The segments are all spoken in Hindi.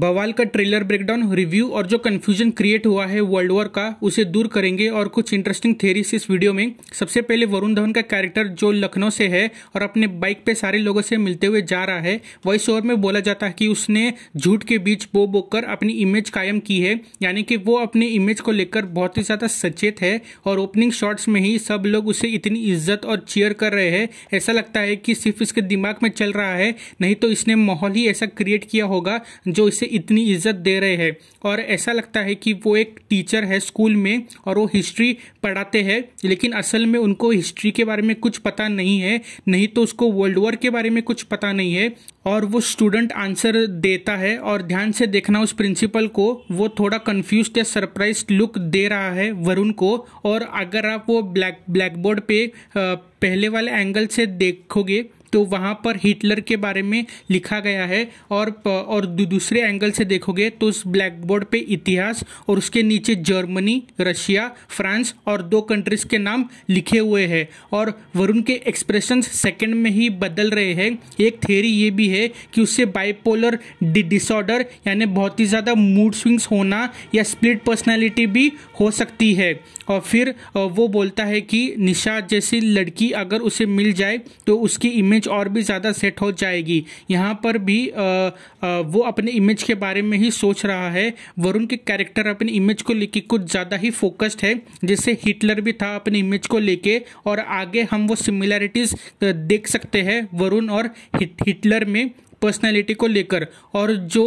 बवाल का ट्रेलर ब्रेकडाउन रिव्यू और जो कन्फ्यूजन क्रिएट हुआ है वर्ल्ड वॉर का उसे दूर करेंगे और कुछ इंटरेस्टिंग थेरीज इस वीडियो में सबसे पहले वरुण धवन का कैरेक्टर जो लखनऊ से है और अपने बाइक पे सारे लोगों से मिलते हुए जा रहा है वॉइस ओवर में बोला जाता है कि उसने झूठ के बीच बो बो कर अपनी इमेज कायम की है यानी कि वो अपने इमेज को लेकर बहुत ही ज़्यादा सचेत है और ओपनिंग शॉट्स में ही सब लोग उसे इतनी इज्जत और चेयर कर रहे हैं ऐसा लगता है कि सिर्फ इसके दिमाग में चल रहा है नहीं तो इसने माहौल ही ऐसा क्रिएट किया होगा जो इसे उसे इतनी इज्जत दे रहे हैं और ऐसा लगता है कि वो एक टीचर है स्कूल में और वो हिस्ट्री पढ़ाते हैं लेकिन असल में उनको हिस्ट्री के बारे में कुछ पता नहीं है नहीं तो उसको वर्ल्ड वॉर के बारे में कुछ पता नहीं है और वो स्टूडेंट आंसर देता है और ध्यान से देखना उस प्रिंसिपल को वो थोड़ा कन्फ्यूज या सरप्राइज लुक दे रहा है वरुण को और अगर आप वो ब्लैक ब्लैक बोर्ड पे पहले वाले एंगल से देखोगे तो वहाँ पर हिटलर के बारे में लिखा गया है और और दूसरे एंगल से देखोगे तो उस ब्लैक बोर्ड पे इतिहास और उसके नीचे जर्मनी रशिया फ्रांस और दो कंट्रीज के नाम लिखे हुए हैं और वरुण के एक्सप्रेशन सेकेंड में ही बदल रहे हैं एक थेरी ये भी है कि उससे बाइपोलर डिसऑर्डर यानी बहुत ही ज़्यादा मूड स्विंग्स होना या स्प्लिट पर्सनैलिटी भी हो सकती है और फिर वो बोलता है कि निशा जैसी लड़की अगर उसे मिल जाए तो उसकी इमेज इमेज और भी ज़्यादा सेट हो जाएगी यहाँ पर भी आ, आ, वो अपने इमेज के बारे में ही सोच रहा है वरुण के कैरेक्टर अपने इमेज को लेके कुछ ज़्यादा ही फोकस्ड है जैसे हिटलर भी था अपने इमेज को लेके और आगे हम वो सिमिलैरिटीज़ देख सकते हैं वरुण और हिटलर में पर्सनैलिटी को लेकर और जो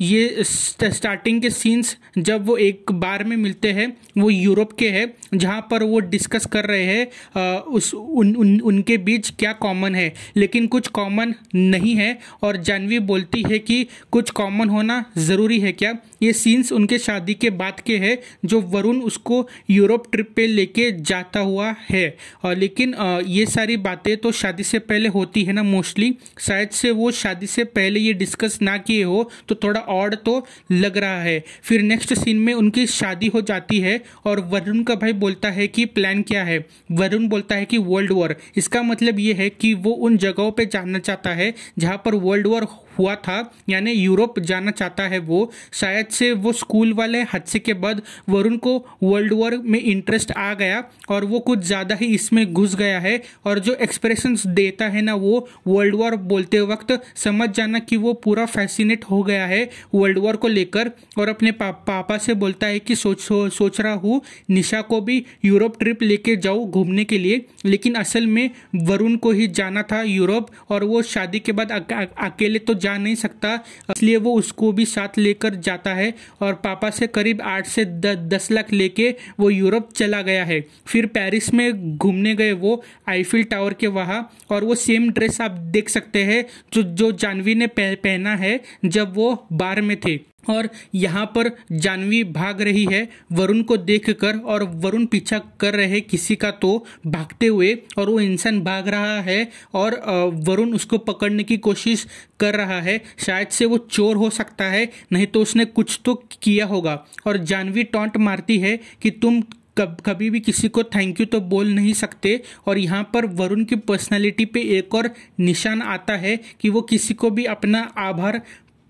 ये स्टार्टिंग के सीन्स जब वो एक बार में मिलते हैं वो यूरोप के है जहाँ पर वो डिस्कस कर रहे हैं उस उन, उन उनके बीच क्या कॉमन है लेकिन कुछ कॉमन नहीं है और जानवी बोलती है कि कुछ कॉमन होना ज़रूरी है क्या ये सीन्स उनके शादी के बाद के हैं जो वरुण उसको यूरोप ट्रिप पे लेके जाता हुआ है और लेकिन ये सारी बातें तो शादी से पहले होती है ना मोस्टली शायद से वो शादी से पहले ये डिस्कस ना किए हो तो थोड़ा ऑड तो लग रहा है फिर नेक्स्ट सीन में उनकी शादी हो जाती है और वरुण का भाई बोलता है कि प्लान क्या है वरुण बोलता है कि वर्ल्ड वॉर इसका मतलब ये है कि वो उन जगहों पर जाना चाहता है जहाँ पर वर्ल्ड वॉर हुआ था यानी यूरोप जाना चाहता है वो शायद से वो स्कूल वाले हादसे के बाद वरुण को वर्ल्ड वॉर में इंटरेस्ट आ गया और वो कुछ ज़्यादा ही इसमें घुस गया है और जो एक्सप्रेशन देता है ना वो वर्ल्ड वॉर बोलते वक्त समझ जाना कि वो पूरा फैसिनेट हो गया है वर्ल्ड वॉर को लेकर और अपने पा, पापा से बोलता है कि सोच सो, सोच रहा हूँ निशा को भी यूरोप ट्रिप लेके जाऊँ घूमने के लिए लेकिन असल में वरुण को ही जाना था यूरोप और वो शादी के बाद अकेले तो जा जा नहीं सकता इसलिए वो उसको भी साथ लेकर जाता है और पापा से करीब आठ से द, दस लाख लेके वो यूरोप चला गया है फिर पेरिस में घूमने गए वो आईफिल टावर के वहाँ और वो सेम ड्रेस आप देख सकते हैं जो जो जानवी ने पह, पहना है जब वो बार में थे और यहाँ पर जानवी भाग रही है वरुण को देखकर और वरुण पीछा कर रहे किसी का तो भागते हुए और वो इंसान भाग रहा है और वरुण उसको पकड़ने की कोशिश कर रहा है शायद से वो चोर हो सकता है नहीं तो उसने कुछ तो किया होगा और जानवी टॉन्ट मारती है कि तुम कब कभी भी किसी को थैंक यू तो बोल नहीं सकते और यहाँ पर वरुण की पर्सनालिटी पे एक और निशान आता है कि वो किसी को भी अपना आभार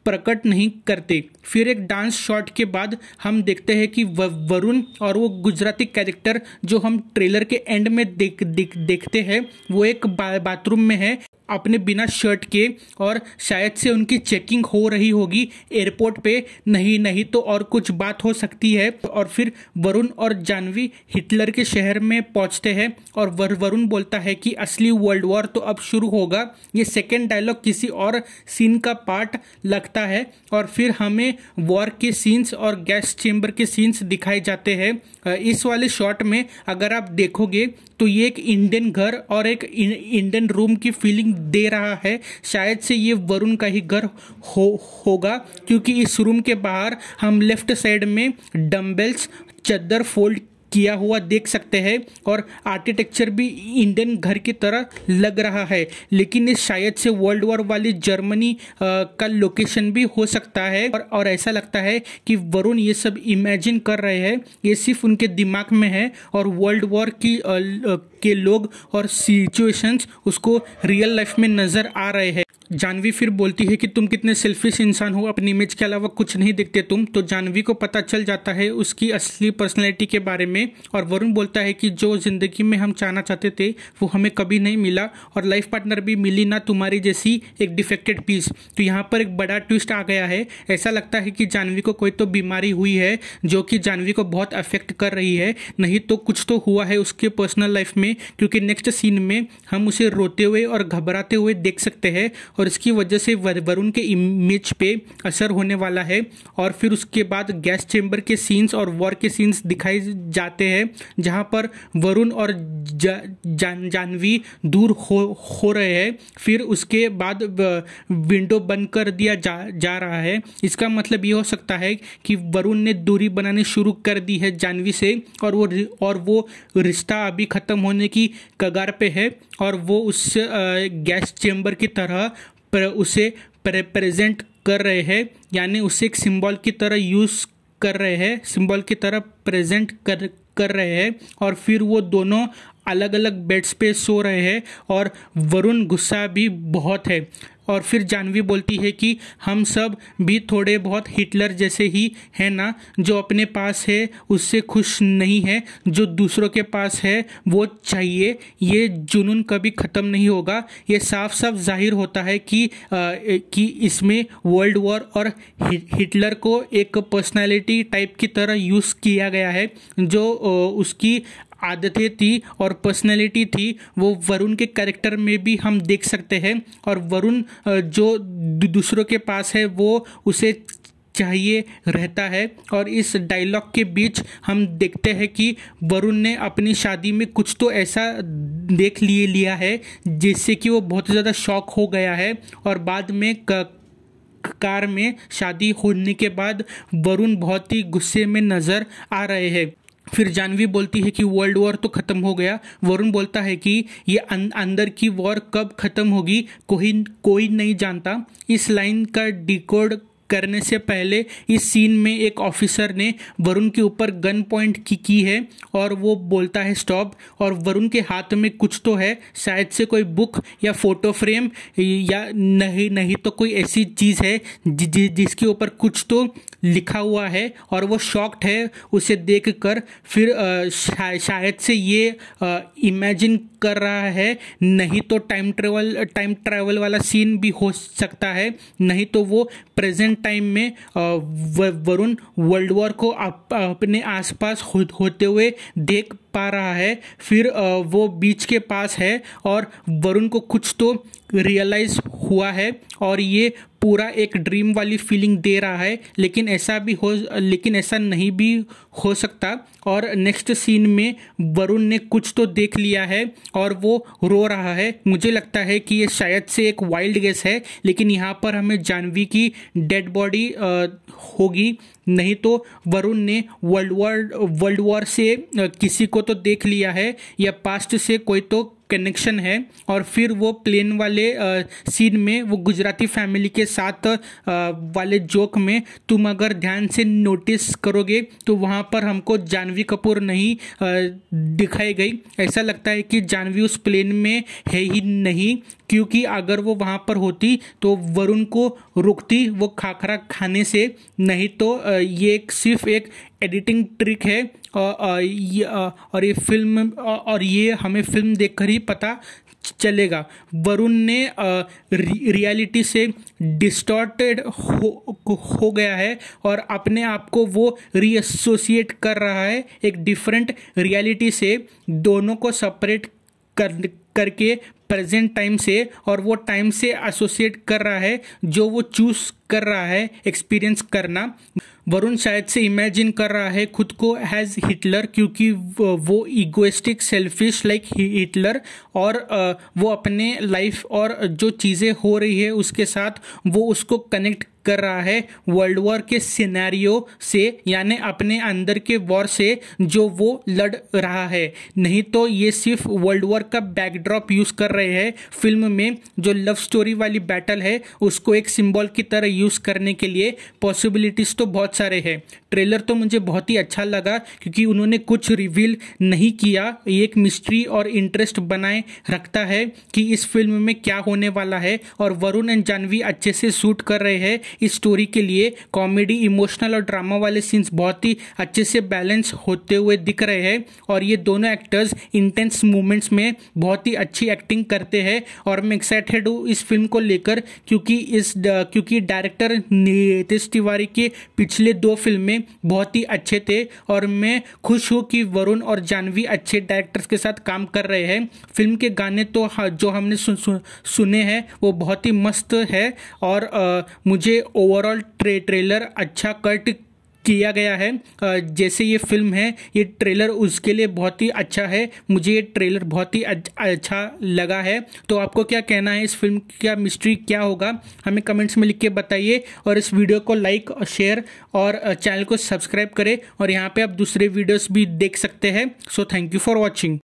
प्रकट नहीं करते फिर एक डांस शॉट के बाद हम देखते हैं कि वरुण और वो गुजराती कैरेक्टर जो हम ट्रेलर के एंड में देख देख देखते हैं वो एक बाथरूम में है अपने बिना शर्ट के और शायद से उनकी चेकिंग हो रही होगी एयरपोर्ट पे नहीं नहीं तो और कुछ बात हो सकती है और फिर वरुण और जानवी हिटलर के शहर में पहुंचते हैं और वरुण बोलता है कि असली वर्ल्ड वॉर तो अब शुरू होगा ये सेकेंड डायलॉग किसी और सीन का पार्ट लगता है और फिर हमें वॉर के सीन्स और गैस चेम्बर के सीन्स दिखाए जाते हैं इस वाले शॉट में अगर आप देखोगे तो ये एक इंडियन घर और एक इंडियन रूम की फीलिंग दे रहा है शायद से ये वरुण का ही घर हो होगा क्योंकि इस रूम के बाहर हम लेफ्ट साइड में डम्बेल्स चद्दर फोल्ड किया हुआ देख सकते हैं और आर्किटेक्चर भी इंडियन घर की तरह लग रहा है लेकिन शायद से वर्ल्ड वॉर वाली जर्मनी का लोकेशन भी हो सकता है और, और ऐसा लगता है कि वरुण ये सब इमेजिन कर रहे हैं ये सिर्फ उनके दिमाग में है और वर्ल्ड वॉर की के लोग और सिचुएशंस उसको रियल लाइफ में नज़र आ रहे हैं जानवी फिर बोलती है कि तुम कितने सेल्फिश इंसान हो अपनी इमेज के अलावा कुछ नहीं देखते तुम तो जानवी को पता चल जाता है उसकी असली पर्सनैलिटी के बारे में और वरुण बोलता है कि जो ज़िंदगी में हम चाहना चाहते थे वो हमें कभी नहीं मिला और लाइफ पार्टनर भी मिली ना तुम्हारी जैसी एक डिफेक्टेड पीस तो यहाँ पर एक बड़ा ट्विस्ट आ गया है ऐसा लगता है कि जानवी को कोई तो बीमारी हुई है जो कि जानवी को बहुत अफेक्ट कर रही है नहीं तो कुछ तो हुआ है उसके पर्सनल लाइफ में क्योंकि नेक्स्ट सीन में हम उसे रोते हुए और घबराते हुए देख सकते हैं और इसकी वजह से वरुण के इमेज पे असर होने वाला है और फिर उसके बाद गैस चेंबर के सीन्स और वॉर के सीन्स दिखाए जाते हैं जहाँ पर वरुण और जा, जानवी दूर हो हो रहे हैं फिर उसके बाद विंडो बंद कर दिया जा जा रहा है इसका मतलब ये हो सकता है कि वरुण ने दूरी बनानी शुरू कर दी है जानवी से और वो और वो रिश्ता अभी ख़त्म होने की कगार पे है और वो उस गैस चेम्बर की तरह पर उसे प्रेजेंट कर रहे हैं यानी उसे एक सिंबल की तरह यूज़ कर रहे हैं सिंबल की तरह प्रेजेंट कर कर रहे हैं और फिर वो दोनों अलग अलग बेड्स पे सो रहे हैं और वरुण गुस्सा भी बहुत है और फिर जानवी बोलती है कि हम सब भी थोड़े बहुत हिटलर जैसे ही है ना जो अपने पास है उससे खुश नहीं है जो दूसरों के पास है वो चाहिए ये जुनून कभी ख़त्म नहीं होगा ये साफ साफ जाहिर होता है कि आ, कि इसमें वर्ल्ड वॉर और हिटलर को एक पर्सनालिटी टाइप की तरह यूज़ किया गया है जो उसकी आदतें थी और पर्सनैलिटी थी वो वरुण के करेक्टर में भी हम देख सकते हैं और वरुण जो दूसरों के पास है वो उसे चाहिए रहता है और इस डायलॉग के बीच हम देखते हैं कि वरुण ने अपनी शादी में कुछ तो ऐसा देख लिए लिया है जिससे कि वो बहुत ज़्यादा शौक हो गया है और बाद में क, कार में शादी होने के बाद वरुण बहुत ही गुस्से में नज़र आ रहे हैं फिर जानवी बोलती है कि वर्ल्ड वॉर तो ख़त्म हो गया वरुण बोलता है कि ये अं, अंदर की वॉर कब ख़त्म होगी कोई कोई नहीं जानता इस लाइन का डिकोड करने से पहले इस सीन में एक ऑफिसर ने वरुण के ऊपर गन पॉइंट की की है और वो बोलता है स्टॉप और वरुण के हाथ में कुछ तो है शायद से कोई बुक या फोटो फ्रेम या नहीं नहीं तो कोई ऐसी चीज़ है जि, जि, जिसके ऊपर कुछ तो लिखा हुआ है और वो शॉक्ड है उसे देख कर फिर शायद से ये इमेजिन कर रहा है नहीं तो टाइम ट्रेवल टाइम ट्रेवल वाला सीन भी हो सकता है नहीं तो वो प्रेजेंट टाइम में वरुण वर्ल्ड वॉर को आप, अपने आसपास हो, होते हुए देख पा रहा है फिर वो बीच के पास है और वरुण को कुछ तो रियलाइज हुआ है और ये पूरा एक ड्रीम वाली फीलिंग दे रहा है लेकिन ऐसा भी हो लेकिन ऐसा नहीं भी हो सकता और नेक्स्ट सीन में वरुण ने कुछ तो देख लिया है और वो रो रहा है मुझे लगता है कि ये शायद से एक वाइल्ड गेस है लेकिन यहाँ पर हमें जानवी की डेड बॉडी होगी नहीं तो वरुण ने वर्ल्ड वॉर वर्ल्ड वॉर से किसी को तो देख लिया है या पास्ट से कोई तो कनेक्शन है और फिर वो प्लेन वाले सीन में वो गुजराती फैमिली के साथ वाले जोक में तुम अगर ध्यान से नोटिस करोगे तो वहाँ पर हमको जानवी कपूर नहीं दिखाई गई ऐसा लगता है कि जानवी उस प्लेन में है ही नहीं क्योंकि अगर वो वहाँ पर होती तो वरुण को रुकती वो खाखरा खाने से नहीं तो ये एक सिर्फ एक एडिटिंग ट्रिक है और ये और ये फिल्म और ये हमें फिल्म देखकर ही पता चलेगा वरुण ने रियलिटी से डिस्टॉर्टेड हो हो गया है और अपने आप को वो रीएसोसिएट कर रहा है एक डिफरेंट रियलिटी से दोनों को सेपरेट कर करके प्रेजेंट टाइम से और वो टाइम से एसोसिएट कर रहा है जो वो चूज कर रहा है एक्सपीरियंस करना वरुण शायद से इमेजिन कर रहा है खुद को हैज हिटलर क्योंकि वो इगोइस्टिक सेल्फिश लाइक हिटलर और वो अपने लाइफ और जो चीज़ें हो रही है उसके साथ वो उसको कनेक्ट कर रहा है वर्ल्ड वॉर के सिनेरियो से यानी अपने अंदर के वॉर से जो वो लड़ रहा है नहीं तो ये सिर्फ वर्ल्ड वॉर का बैकड्रॉप यूज़ कर रहे हैं फिल्म में जो लव स्टोरी वाली बैटल है उसको एक सिंबल की तरह यूज़ करने के लिए पॉसिबिलिटीज़ तो बहुत सारे हैं ट्रेलर तो मुझे बहुत ही अच्छा लगा क्योंकि उन्होंने कुछ रिवील नहीं किया एक मिस्ट्री और इंटरेस्ट बनाए रखता है कि इस फिल्म में क्या होने वाला है और वरुण एंड जानवी अच्छे से शूट कर रहे हैं इस स्टोरी के लिए कॉमेडी इमोशनल और ड्रामा वाले सीन्स बहुत ही अच्छे से बैलेंस होते हुए दिख रहे हैं और ये दोनों एक्टर्स इंटेंस मूवमेंट्स में बहुत ही अच्छी एक्टिंग करते हैं और मैं एक्साइटेड हूँ इस फिल्म को लेकर क्योंकि इस क्योंकि डायरेक्टर नितेश तिवारी के पिछले दो फिल्में बहुत ही अच्छे थे और मैं खुश हूँ कि वरुण और जानवी अच्छे डायरेक्टर्स के साथ काम कर रहे हैं फिल्म के गाने तो जो हमने सुन, सुन, सुने हैं वो बहुत ही मस्त है और आ, मुझे ओवरऑल ट्रे ट्रेलर अच्छा कट किया गया है जैसे ये फिल्म है ये ट्रेलर उसके लिए बहुत ही अच्छा है मुझे ये ट्रेलर बहुत ही अच्छा लगा है तो आपको क्या कहना है इस फिल्म का मिस्ट्री क्या होगा हमें कमेंट्स में लिख के बताइए और इस वीडियो को लाइक और शेयर और चैनल को सब्सक्राइब करें और यहाँ पे आप दूसरे वीडियोस भी देख सकते हैं so thank you for watching